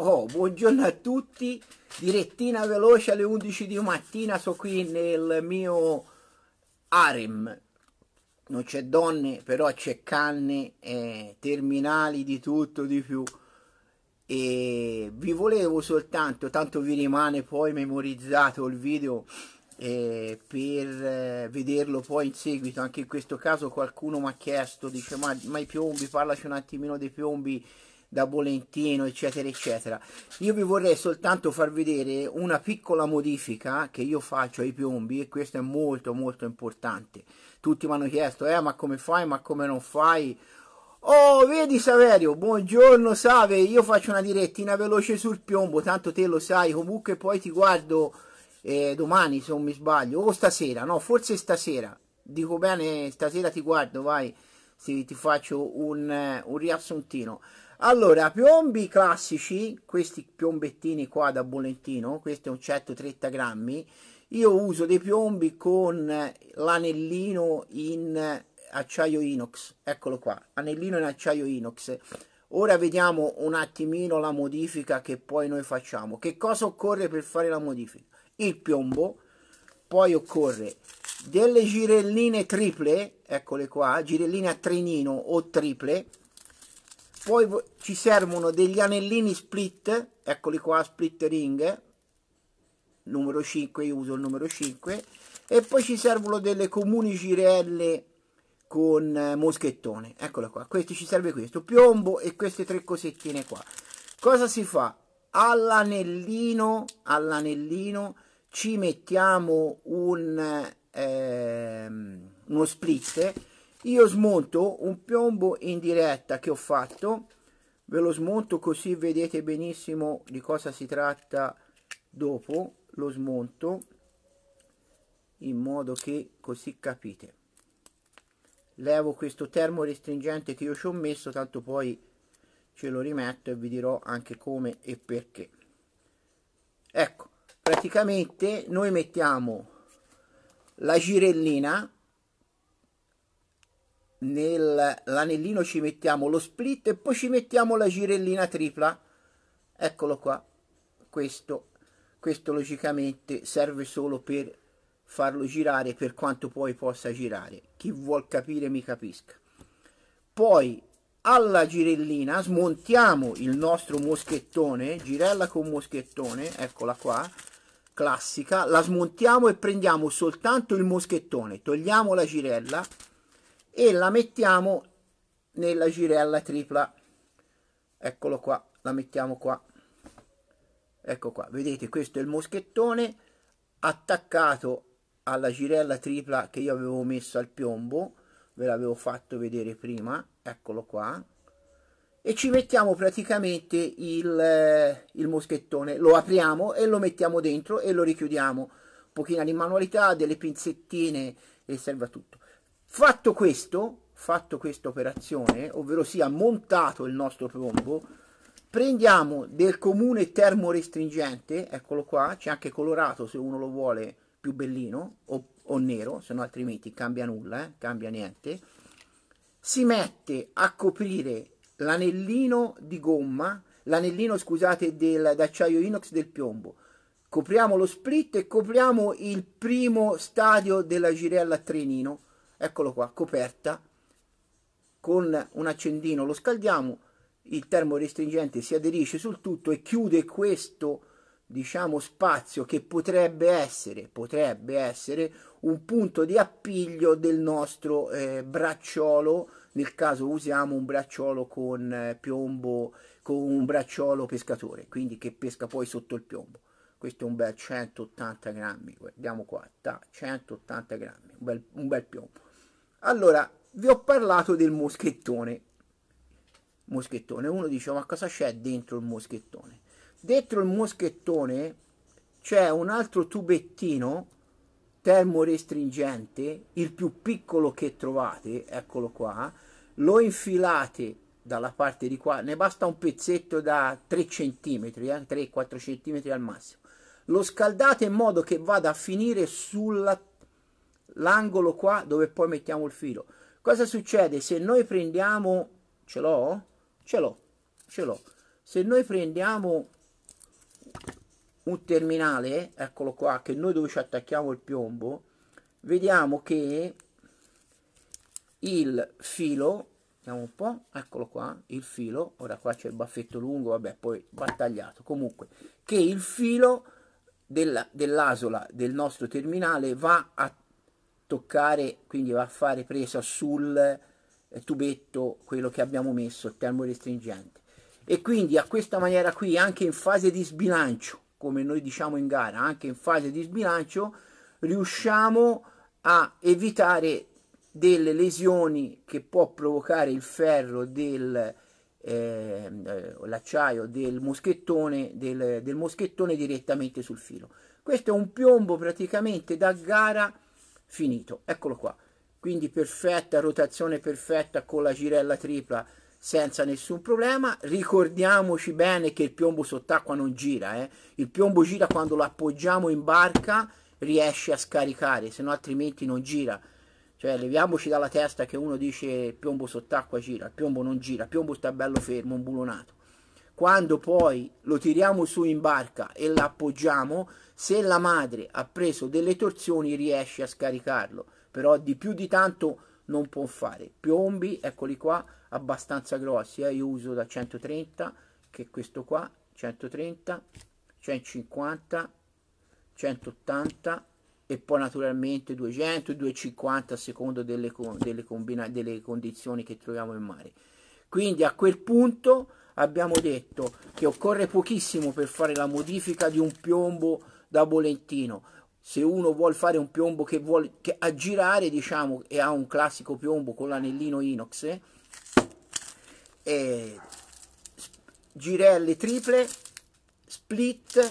Oh, buongiorno a tutti, direttina veloce alle 11 di mattina, sono qui nel mio harem, non c'è donne, però c'è canne, eh, terminali, di tutto, di più. E vi volevo soltanto, tanto vi rimane poi memorizzato il video eh, per eh, vederlo poi in seguito, anche in questo caso qualcuno mi ha chiesto, dice ma, ma i piombi, parlaci un attimino dei piombi da Bolentino, eccetera, eccetera. Io vi vorrei soltanto far vedere una piccola modifica che io faccio ai piombi e questo è molto molto importante. Tutti mi hanno chiesto, eh, ma come fai, ma come non fai? Oh, vedi Saverio, buongiorno Save, io faccio una direttina veloce sul piombo, tanto te lo sai, comunque poi ti guardo eh, domani se non mi sbaglio, o stasera, no, forse stasera, dico bene, stasera ti guardo, vai, ti faccio un, eh, un riassuntino. Allora, piombi classici, questi piombettini qua da bollettino, questo è un 130 grammi, io uso dei piombi con l'anellino in acciaio inox, eccolo qua, anellino in acciaio inox. Ora vediamo un attimino la modifica che poi noi facciamo. Che cosa occorre per fare la modifica? Il piombo, poi occorre delle girelline triple, eccole qua, girelline a trenino o triple, poi ci servono degli anellini split eccoli qua split ring numero 5 io uso il numero 5 e poi ci servono delle comuni girelle con eh, moschettone eccolo qua questi ci serve questo piombo e queste tre cosettine qua cosa si fa all'anellino all'anellino ci mettiamo un eh, ehm, uno split io smonto un piombo in diretta che ho fatto ve lo smonto così vedete benissimo di cosa si tratta dopo lo smonto in modo che così capite levo questo termo restringente che io ci ho messo tanto poi ce lo rimetto e vi dirò anche come e perché ecco praticamente noi mettiamo la girellina nell'anellino ci mettiamo lo split e poi ci mettiamo la girellina tripla eccolo qua questo, questo logicamente serve solo per farlo girare per quanto poi possa girare chi vuol capire mi capisca poi alla girellina smontiamo il nostro moschettone girella con moschettone eccola qua classica la smontiamo e prendiamo soltanto il moschettone togliamo la girella e la mettiamo nella girella tripla eccolo qua la mettiamo qua ecco qua vedete questo è il moschettone attaccato alla girella tripla che io avevo messo al piombo ve l'avevo fatto vedere prima eccolo qua e ci mettiamo praticamente il, eh, il, moschettone lo apriamo e lo mettiamo dentro e lo richiudiamo un pochino di manualità delle pinzettine e serve a tutto Fatto questo, fatto questa operazione, ovvero sia montato il nostro piombo, prendiamo del comune termorestringente, eccolo qua, c'è anche colorato se uno lo vuole più bellino o, o nero, se no altrimenti cambia nulla, eh, cambia niente, si mette a coprire l'anellino di gomma, l'anellino scusate del, d'acciaio inox del piombo, copriamo lo split e copriamo il primo stadio della girella trenino, eccolo qua, coperta, con un accendino lo scaldiamo, il termorestringente si aderisce sul tutto e chiude questo diciamo spazio che potrebbe essere, potrebbe essere un punto di appiglio del nostro eh, bracciolo nel caso usiamo un bracciolo con eh, piombo con un bracciolo pescatore quindi che pesca poi sotto il piombo questo è un bel 180 grammi guardiamo qua ta, 180 grammi un bel, un bel piombo allora, vi ho parlato del moschettone. Moschettone, uno dice ma cosa c'è dentro il moschettone? Dentro il moschettone c'è un altro tubettino termorestringente, il più piccolo che trovate, eccolo qua, lo infilate dalla parte di qua, ne basta un pezzetto da 3 cm, eh, 3-4 cm al massimo. Lo scaldate in modo che vada a finire sulla l'angolo qua dove poi mettiamo il filo. Cosa succede se noi prendiamo, ce l'ho? Ce l'ho, ce l'ho. Se noi prendiamo un terminale, eccolo qua, che noi dove ci attacchiamo il piombo, vediamo che il filo, vediamo un po', eccolo qua, il filo, ora qua c'è il baffetto lungo, vabbè, poi va tagliato, comunque, che il filo dell'asola del nostro terminale va a toccare, quindi va a fare presa sul eh, tubetto quello che abbiamo messo, il termorestringente. E quindi a questa maniera qui, anche in fase di sbilancio, come noi diciamo in gara, anche in fase di sbilancio, riusciamo a evitare delle lesioni che può provocare il ferro del eh, l'acciaio del moschettone del, del moschettone direttamente sul filo questo è un piombo praticamente da gara finito. Eccolo qua. Quindi perfetta, rotazione perfetta con la girella tripla senza nessun problema. Ricordiamoci bene che il piombo sott'acqua non gira, eh? il piombo gira quando lo appoggiamo in barca riesce a scaricare, se no altrimenti non gira. Cioè, leviamoci dalla testa che uno dice il piombo sott'acqua gira, il piombo non gira, il piombo sta bello fermo, un bulonato. Quando poi lo tiriamo su in barca e l'appoggiamo, se la madre ha preso delle torsioni riesce a scaricarlo, però di più di tanto non può fare. Piombi, eccoli qua, abbastanza grossi, eh? io uso da 130, che questo qua, 130, 150, 180 e poi naturalmente 200, 250 a secondo delle, delle, delle condizioni che troviamo in mare. Quindi a quel punto abbiamo detto che occorre pochissimo per fare la modifica di un piombo da bollettino. Se uno vuole fare un piombo che vuole che aggirare, diciamo, e ha un classico piombo con l'anellino inox, eh, girelle triple, split,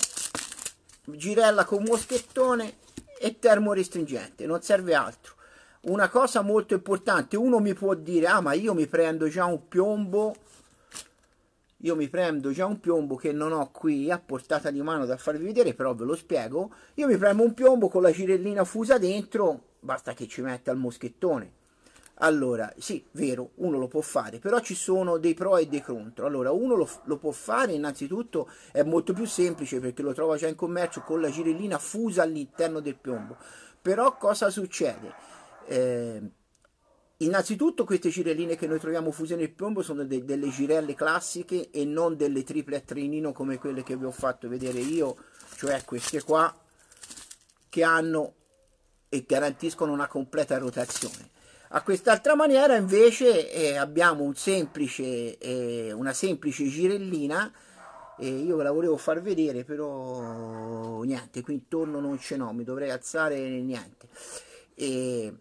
girella con moschettone e termorestringente, non serve altro. Una cosa molto importante, uno mi può dire, ah ma io mi prendo già un piombo io mi prendo già un piombo che non ho qui a portata di mano da farvi vedere, però ve lo spiego. Io mi premo un piombo con la girellina fusa dentro, basta che ci metta il moschettone. Allora, sì, vero, uno lo può fare, però ci sono dei pro e dei contro. Allora, uno lo, lo può fare, innanzitutto è molto più semplice perché lo trova già in commercio con la girellina fusa all'interno del piombo. Però cosa succede? Eh, Innanzitutto queste girelline che noi troviamo fuse nel piombo sono de- delle girelle classiche e non delle triple a trinino come quelle che vi ho fatto vedere io, cioè queste qua che hanno e garantiscono una completa rotazione. A quest'altra maniera invece eh, abbiamo un semplice, eh, una semplice girellina, eh, io ve la volevo far vedere però niente, qui intorno non ce n'ho, mi dovrei alzare niente. E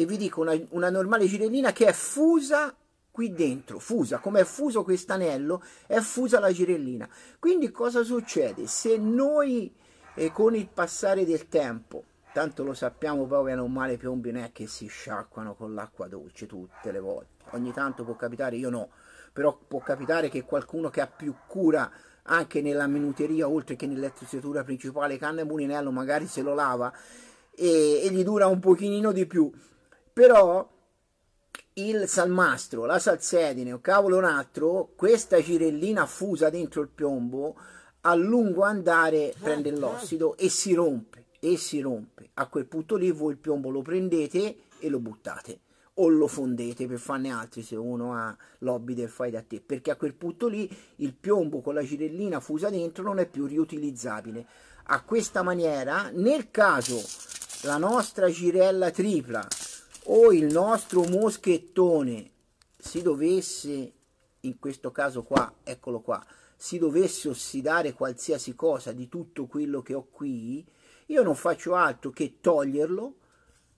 e vi dico una, una normale girellina che è fusa qui dentro, fusa, come è fuso quest'anello, è fusa la girellina. Quindi cosa succede? Se noi eh, con il passare del tempo, tanto lo sappiamo poi che non male piombi non è che si sciacquano con l'acqua dolce tutte le volte, ogni tanto può capitare, io no, però può capitare che qualcuno che ha più cura anche nella minuteria oltre che nell'attrezzatura principale canna e mulinello magari se lo lava e, e gli dura un pochino di più però il salmastro, la salsedine o cavolo un altro, questa girellina fusa dentro il piombo a lungo andare eh, prende eh. l'ossido e si rompe e si rompe. A quel punto lì voi il piombo lo prendete e lo buttate o lo fondete per farne altri se uno ha l'hobby del fai da te, perché a quel punto lì il piombo con la girellina fusa dentro non è più riutilizzabile. A questa maniera, nel caso la nostra girella tripla o il nostro moschettone si dovesse, in questo caso qua, eccolo qua, si dovesse ossidare qualsiasi cosa di tutto quello che ho qui, io non faccio altro che toglierlo,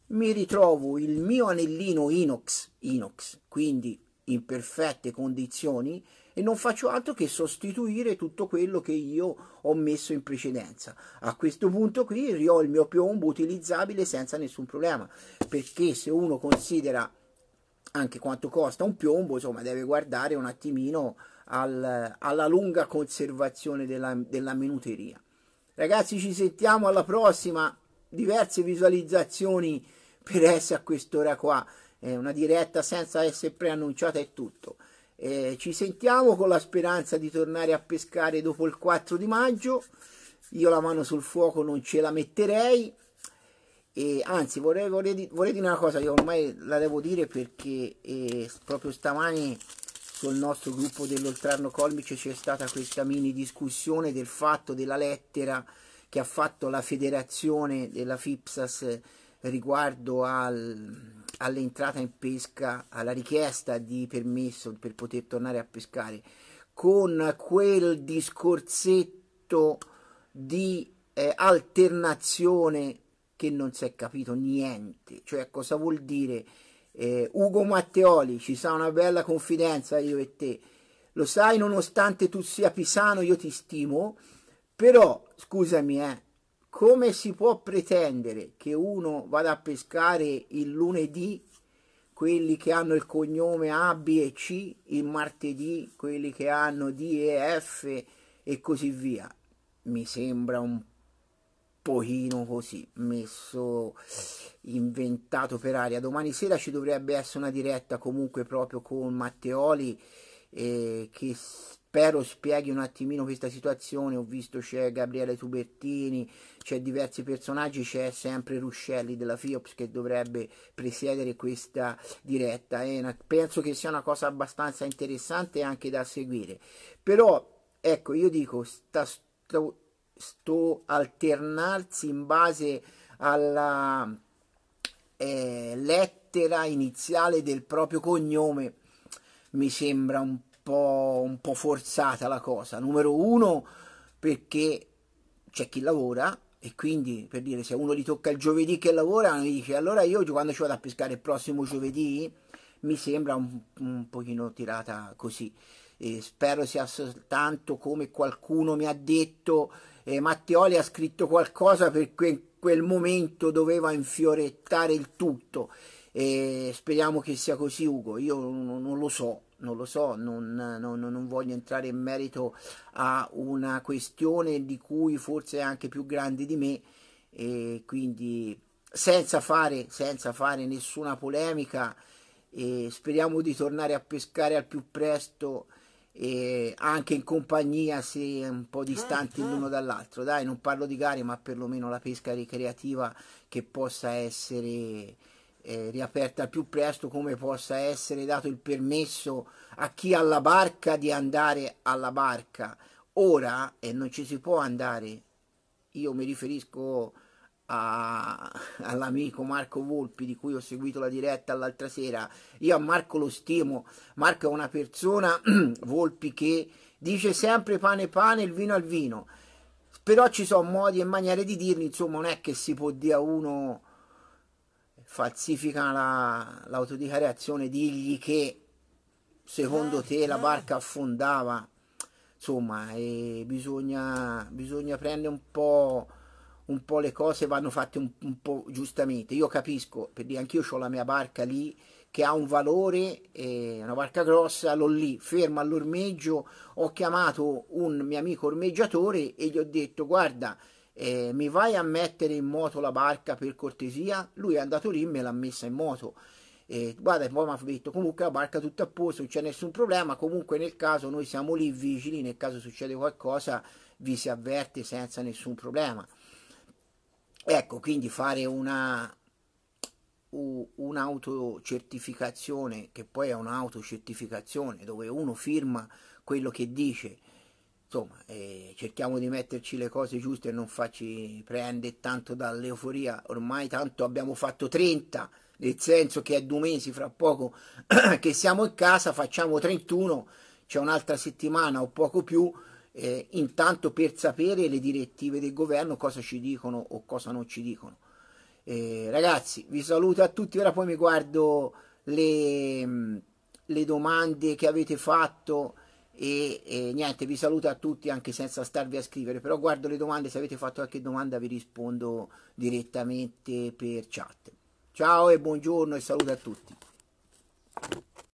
mi ritrovo il mio anellino inox, inox quindi in perfette condizioni, e non faccio altro che sostituire tutto quello che io ho messo in precedenza. A questo punto qui ho il mio piombo utilizzabile senza nessun problema, perché se uno considera anche quanto costa un piombo, insomma, deve guardare un attimino al, alla lunga conservazione della, della minuteria. Ragazzi, ci sentiamo alla prossima. Diverse visualizzazioni per essere a quest'ora qua. Eh, una diretta senza essere preannunciata è tutto. Eh, ci sentiamo con la speranza di tornare a pescare dopo il 4 di maggio. Io la mano sul fuoco non ce la metterei. E anzi, vorrei, vorrei, vorrei dire una cosa, io ormai la devo dire perché eh, proprio stamani sul nostro gruppo dell'Oltrarno Colmice c'è stata questa mini discussione del fatto della lettera che ha fatto la federazione della FIPSAS riguardo al, all'entrata in pesca, alla richiesta di permesso per poter tornare a pescare, con quel discorsetto di eh, alternazione che non si è capito niente, cioè cosa vuol dire eh, Ugo Matteoli, ci sarà una bella confidenza io e te, lo sai nonostante tu sia pisano io ti stimo, però scusami eh, come si può pretendere che uno vada a pescare il lunedì quelli che hanno il cognome A, B e C, il martedì quelli che hanno D e F e così via? Mi sembra un pochino così messo inventato per aria domani sera ci dovrebbe essere una diretta comunque proprio con Matteoli eh, che spero spieghi un attimino questa situazione. Ho visto c'è Gabriele Tubertini, c'è diversi personaggi, c'è sempre Ruscelli della FIOPS che dovrebbe presiedere questa diretta e eh, penso che sia una cosa abbastanza interessante anche da seguire. Però ecco, io dico, sta, sto, sto alternarsi in base alla eh, lettera iniziale del proprio cognome mi sembra un po', un po forzata la cosa. Numero uno, perché c'è chi lavora e quindi per dire se uno gli tocca il giovedì che lavora mi dice allora io quando ci vado a pescare il prossimo giovedì mi sembra un, un pochino tirata così e spero sia soltanto come qualcuno mi ha detto eh, Matteoli ha scritto qualcosa perché in quel momento doveva infiorettare il tutto e speriamo che sia così Ugo, io non lo so, non lo so, non, non, non, voglio entrare in merito a una questione di cui forse è anche più grande di me, e quindi senza fare, senza fare nessuna polemica, speriamo di tornare a pescare al più presto, anche in compagnia se un po' eh, distanti eh. l'uno dall'altro. Dai, non parlo di gare, ma perlomeno la pesca ricreativa che possa essere eh, riaperta al più presto, come possa essere dato il permesso a chi ha la barca di andare alla barca. Ora eh, non ci si può andare, io mi riferisco a, all'amico Marco Volpi di cui ho seguito la diretta l'altra sera, io a Marco lo stimo, Marco è una persona, Volpi, che dice sempre pane pane, il vino al vino, però ci sono modi e maniere di dirlo, insomma non è che si può dire a uno falsifica la, l'autodichiarazione, digli che secondo ah, te la barca affondava. Insomma, bisogna, bisogna, prendere un po', un po', le cose, vanno fatte un, un po' giustamente. Io capisco, per anch'io ho la mia barca lì che ha un valore, è una barca grossa, l'ho lì, ferma all'ormeggio, ho chiamato un mio amico ormeggiatore e gli ho detto guarda, eh, mi vai a mettere in moto la barca per cortesia? Lui è andato lì e me l'ha messa in moto. E guarda, poi mi ha detto comunque la barca è tutta a posto, non c'è nessun problema, comunque nel caso noi siamo lì vigili, nel caso succede qualcosa vi si avverte senza nessun problema. Ecco, quindi fare una, un'autocertificazione, che poi è un'autocertificazione, dove uno firma quello che dice insomma, eh, cerchiamo di metterci le cose giuste e non farci prendere tanto dall'euforia. Ormai tanto abbiamo fatto 30, nel senso che è due mesi fra poco che siamo in casa, facciamo 31, c'è un'altra settimana o poco più. Eh, intanto per sapere le direttive del governo cosa ci dicono o cosa non ci dicono. Eh, ragazzi, vi saluto a tutti. Ora poi mi guardo le, mm, le domande che avete fatto e, e, niente vi saluto a tutti anche senza starvi a scrivere però guardo le domande se avete fatto qualche domanda vi rispondo direttamente per chat ciao e buongiorno e saluto a tutti